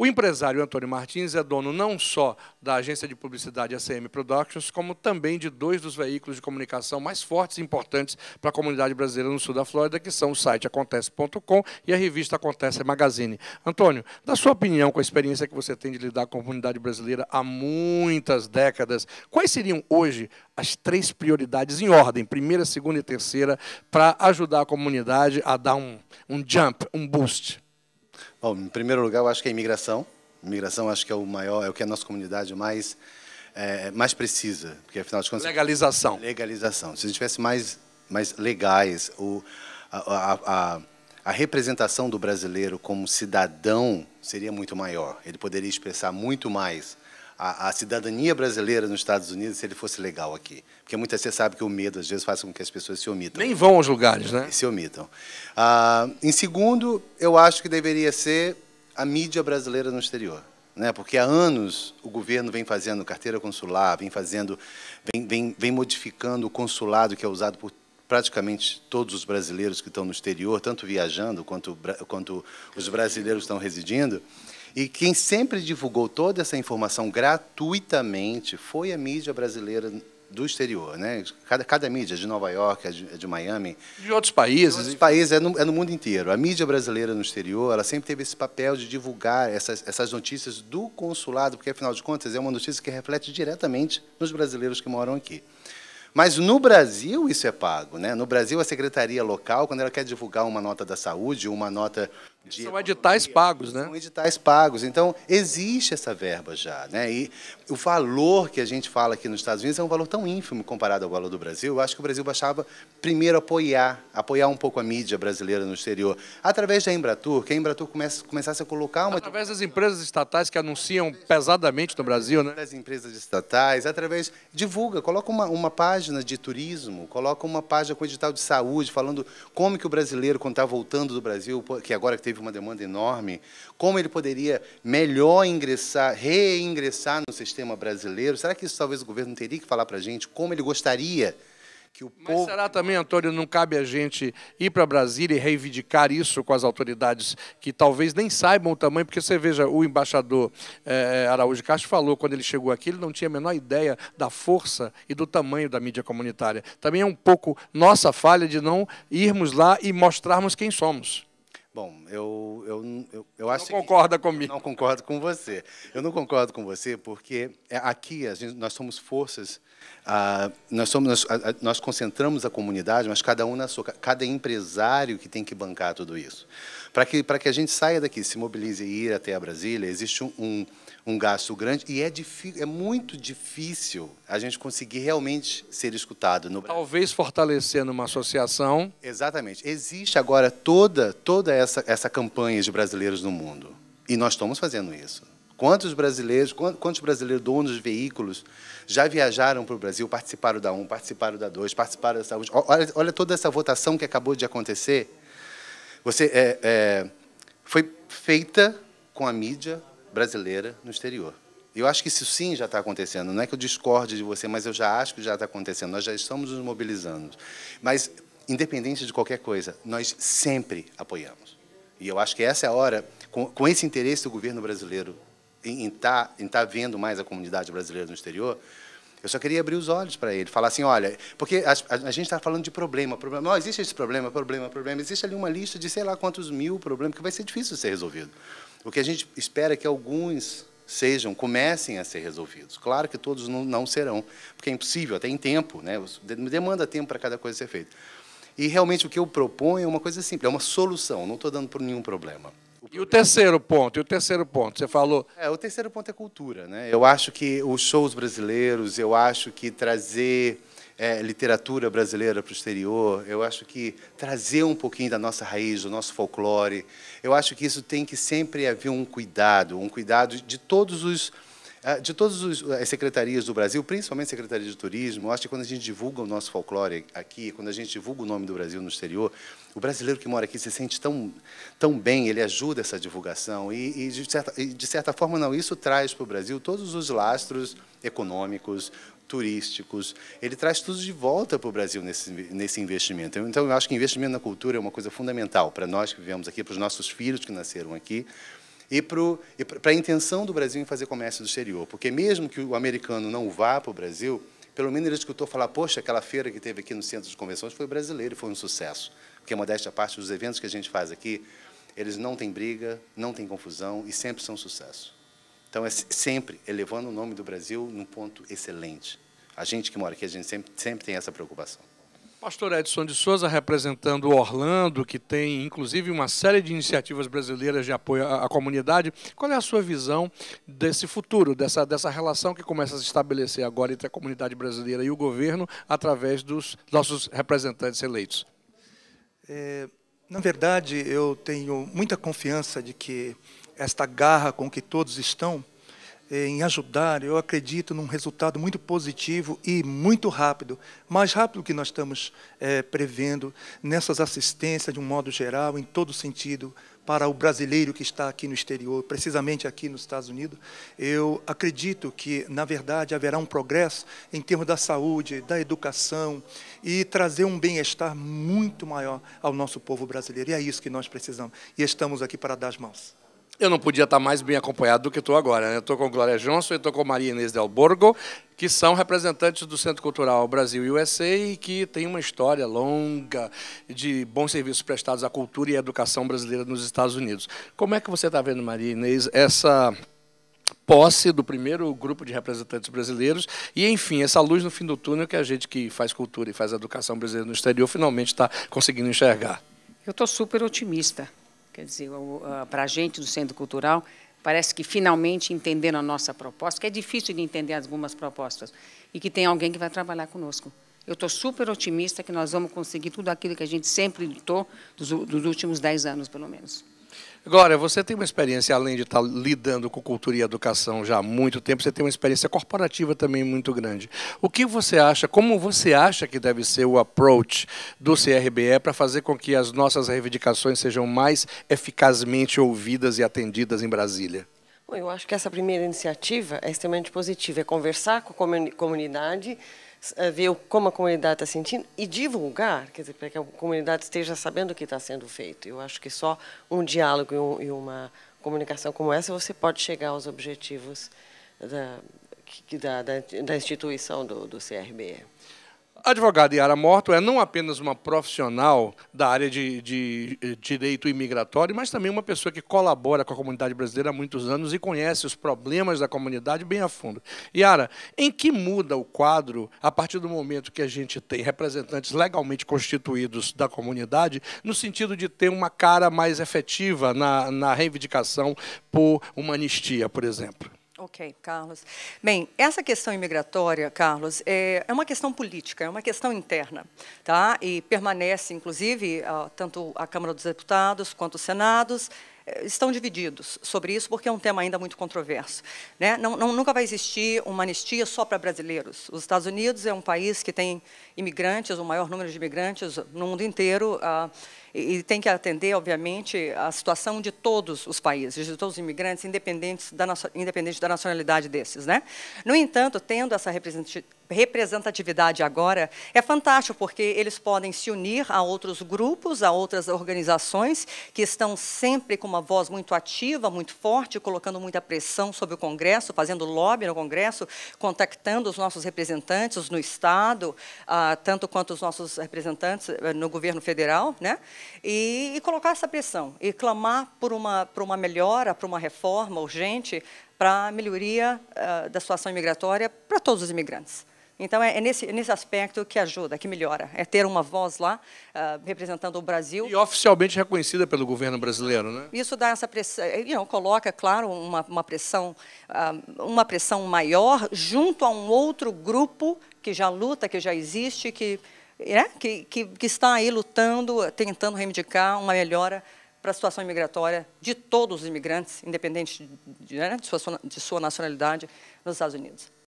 O empresário Antônio Martins é dono não só da agência de publicidade ACM Productions, como também de dois dos veículos de comunicação mais fortes e importantes para a comunidade brasileira no sul da Flórida, que são o site acontece.com e a revista Acontece Magazine. Antônio, da sua opinião, com a experiência que você tem de lidar com a comunidade brasileira há muitas décadas, quais seriam hoje as três prioridades em ordem, primeira, segunda e terceira, para ajudar a comunidade a dar um, um jump, um boost? Bom, em primeiro lugar, eu acho que a imigração. A imigração acho que é o maior, é o que a nossa comunidade mais é, mais precisa, porque afinal de contas legalização. Legalização. Se a gente tivesse mais mais legais, o a, a, a representação do brasileiro como cidadão seria muito maior. Ele poderia expressar muito mais a, a, cidadania brasileira nos Estados Unidos se ele fosse legal aqui. Porque muitas vezes sabe que o medo, às vezes, faz com que as pessoas se omitam. Nem vão aos lugares, né? É, se omitam. Ah, em segundo, eu acho que deveria ser a mídia brasileira no exterior. Né? Porque há anos o governo vem fazendo carteira consular, vem fazendo, vem, vem, vem modificando o consulado que é usado por praticamente todos os brasileiros que estão no exterior, tanto viajando quanto, quanto os brasileiros estão residindo. E quem sempre divulgou toda essa informação gratuitamente foi a mídia brasileira do exterior, né? Cada, cada mídia, de Nova York, de, de Miami. De outros países. De outros países, é no, é no, mundo inteiro. A mídia brasileira no exterior, ela sempre teve esse papel de divulgar essas, essas notícias do consulado, porque, afinal de contas, é uma notícia que reflete diretamente nos brasileiros que moram aqui. Mas no Brasil isso é pago. Né? No Brasil, a secretaria local, quando ela quer divulgar uma nota da saúde, uma nota de São editais pagos, né? São editais pagos. Então, existe essa verba já. Né? E o valor que a gente fala aqui nos Estados Unidos é um valor tão ínfimo comparado ao valor do Brasil. Eu acho que o Brasil baixava primeiro apoiar, apoiar um pouco a mídia brasileira no exterior. Através da Embratur, que a Embratur comece, começasse a colocar uma... Através das empresas estatais que anunciam pesadamente no Brasil, né? Das empresas estatais, através... Divulga, coloca uma, uma página de turismo, coloca uma página com edital de saúde, falando como que o brasileiro, quando está voltando do Brasil, que agora que teve teve uma demanda enorme, como ele poderia melhor ingressar, reingressar no sistema brasileiro? Será que isso talvez o governo teria que falar para a gente como ele gostaria que o Mas povo... será também, Antônio, não cabe a gente ir para Brasília e reivindicar isso com as autoridades que talvez nem saibam o tamanho, porque você veja, o embaixador eh, Araújo Castro falou, quando ele chegou aqui, ele não tinha a menor ideia da força e do tamanho da mídia comunitária. Também é um pouco nossa falha de não irmos lá e mostrarmos quem somos. Bom, eu, eu, eu, eu acho não concorda comigo. não concordo com você. Eu não concordo com você porque é, aqui gente, nós somos forças nós, somos, nós, nós, concentramos a comunidade, mas cada um na sua, cada empresário que tem que bancar tudo isso. Para que, para que a gente saia daqui, se mobilize e ir até a Brasília, existe um, um, um gasto grande e é, é muito difícil a gente conseguir realmente ser escutado. No Talvez fortalecendo uma associação. Exatamente. Existe agora toda, toda essa, essa campanha de brasileiros no mundo. E nós estamos fazendo isso. Quantos brasileiros, quantos brasileiros donos de veículos já viajaram para o Brasil, participaram da 1, participaram da 2, participaram da saúde? Olha, olha toda essa votação que acabou de acontecer. Você é, é, foi feita com a mídia brasileira no exterior. Eu acho que isso sim já está acontecendo. Não é que eu discorde de você, mas eu já acho que já está acontecendo. Nós já estamos nos mobilizando. Mas, independente de qualquer coisa, nós sempre apoiamos. E eu acho que essa é a hora, com, com esse interesse do governo brasileiro em estar tá, tá vendo mais a comunidade brasileira no exterior, eu só queria abrir os olhos para ele, falar assim, olha, porque a, a, a gente está falando de problema, problema, oh, existe esse problema, problema, problema, existe ali uma lista de sei lá quantos mil problemas que vai ser difícil de ser resolvido. O que a gente espera é que alguns sejam, comecem a ser resolvidos. Claro que todos não, não serão, porque é impossível, até em tempo, né? demanda tempo para cada coisa ser feita. E realmente o que eu proponho é uma coisa simples, é uma solução, não estou dando por nenhum problema. E o terceiro ponto, e o terceiro ponto, você falou. É, o terceiro ponto é cultura, né? Eu acho que os shows brasileiros, eu acho que trazer é, literatura brasileira para o exterior, eu acho que trazer um pouquinho da nossa raiz, do nosso folclore, eu acho que isso tem que sempre haver um cuidado, um cuidado de todos os ah, de todas as eh, secretarias do Brasil, principalmente a Secretaria de Turismo, acho que quando a gente divulga o nosso folclore aqui, quando a gente divulga o nome do Brasil no exterior, o brasileiro que mora aqui se sente tão, tão bem, ele ajuda essa divulgação. E, e de, certa, e de certa forma, não, isso traz para o Brasil todos os lastros econômicos, turísticos, ele traz tudo de volta para o Brasil nesse, nesse investimento. Então, eu acho que investimento na cultura é uma coisa fundamental para nós que vivemos aqui, para os nossos filhos que nasceram aqui, e para a intenção do Brasil em fazer comércio do exterior. Porque mesmo que o americano não vá para o Brasil, pelo menos ele escutou falar, poxa, aquela feira que teve aqui no Centro de Convenções foi brasileira e foi um sucesso. Porque, modéstia parte, dos eventos que a gente faz aqui, eles não têm briga, não têm confusão e sempre são sucesso. Então, é sempre elevando o nome do Brasil num ponto excelente. A gente que mora aqui, a gente sempre, sempre tem essa preocupação. Pastor Edson de Souza, representando Orlando, que tem inclusive uma série de iniciativas brasileiras de apoio à comunidade, qual é a sua visão desse futuro, dessa, dessa relação que começa a se estabelecer agora entre a comunidade brasileira e o governo, através dos nossos representantes eleitos? É, na verdade, eu tenho muita confiança de que esta garra com que todos estão eh, em ajudar, eu acredito num resultado muito positivo e muito rápido, mais rápido que nós estamos é, prevendo nessas assistências de um modo geral, em todo sentido, para o brasileiro que está aqui no exterior, precisamente aqui nos Estados Unidos, eu acredito que, na verdade, haverá um progresso em termos da saúde, da educação e trazer um bem-estar muito maior ao nosso povo brasileiro. E é isso que nós precisamos. E estamos aqui para dar as mãos eu não podia estar mais bem acompanhado do que estou agora. Né? estou com Glória Johnson, e estou com Maria Inês Del Borgo, que são representantes do Centro Cultural Brasil e USA e que tem uma história longa de bons serviços prestados à cultura e à educação brasileira nos Estados Unidos. Como é que você está vendo, Maria Inês, essa posse do primeiro grupo de representantes brasileiros e, enfim, essa luz no fim do túnel que a gente que faz cultura e faz educação brasileira no exterior finalmente está conseguindo enxergar? Eu estou super otimista. Quer dizer, ah, para a gente do Centro Cultural, parece que finalmente entenderam a nossa proposta, que é difícil de entender algumas propostas, e que tem alguém que vai trabalhar conosco. Eu estou super otimista que nós vamos conseguir tudo aquilo que a gente sempre lutou, dos, dos últimos dez anos, pelo menos. Agora, você tem uma experiência, além de estar tá lidando com cultura e educação já há muito tempo, você tem uma experiência corporativa também muito grande. O que você acha, como você acha que deve ser o approach do CRBE para fazer com que as nossas reivindicações sejam mais eficazmente ouvidas e atendidas em Brasília? Bom, eu acho que essa primeira iniciativa é extremamente positiva, é conversar com a comunidade, eh, ver como a comunidade está sentindo e divulgar, quer dizer, para que a comunidade esteja sabendo o que está sendo feito. Eu acho que só um diálogo e, um, e uma comunicação como essa você pode chegar aos objetivos da, da, da instituição do, do CRBE. A advogada Yara Morto é não apenas uma profissional da área de, de, eh, direito imigratório, mas também uma pessoa que colabora com a comunidade brasileira há muitos anos e conhece os problemas da comunidade bem a fundo. Yara, em que muda o quadro a partir do momento que a gente tem representantes legalmente constituídos da comunidade, no sentido de ter uma cara mais efetiva na, na reivindicação por uma anistia, por exemplo? Ok, Carlos. Bem, essa questão imigratória, Carlos, é, é uma questão política, é uma questão interna, tá? E permanece, inclusive, ah, tanto a Câmara dos Deputados quanto os Senados, estão divididos sobre isso, porque é um tema ainda muito controverso. Né? Não, não, nunca vai existir uma anistia só para brasileiros. Os Estados Unidos é um país que tem imigrantes, o maior número de imigrantes no mundo inteiro, ah, e, e tem que atender, obviamente, a situação de todos os países, de todos os imigrantes, independentes da, independente da nacionalidade desses. Né? No entanto, tendo essa representatividade agora é fantástico, porque eles podem se unir a outros grupos, a outras organizações, que estão sempre com uma voz muito ativa, muito forte, colocando muita pressão sobre o Congresso, fazendo lobby no Congresso, contactando os nossos representantes no Estado, ah, tanto quanto os nossos representantes eh, no governo federal, né? e, e colocar essa pressão, e clamar por uma, por uma melhora, por uma reforma urgente, para a melhoria uh, da situação imigratória para todos os imigrantes. Então, é, é nesse, é nesse aspecto que ajuda, que melhora. É ter uma voz lá, uh, representando o Brasil. E oficialmente reconhecida pelo governo brasileiro, né? Isso dá essa pressão, eh, eh, coloca, claro, uma, uma pressão, uh, uma pressão maior junto a um outro grupo que já luta, que já existe, que, né, que, que, que está aí lutando, tentando reivindicar uma melhora para a situação imigratória de todos os imigrantes, independente de, né, de, sua, de sua nacionalidade, nos Estados Unidos.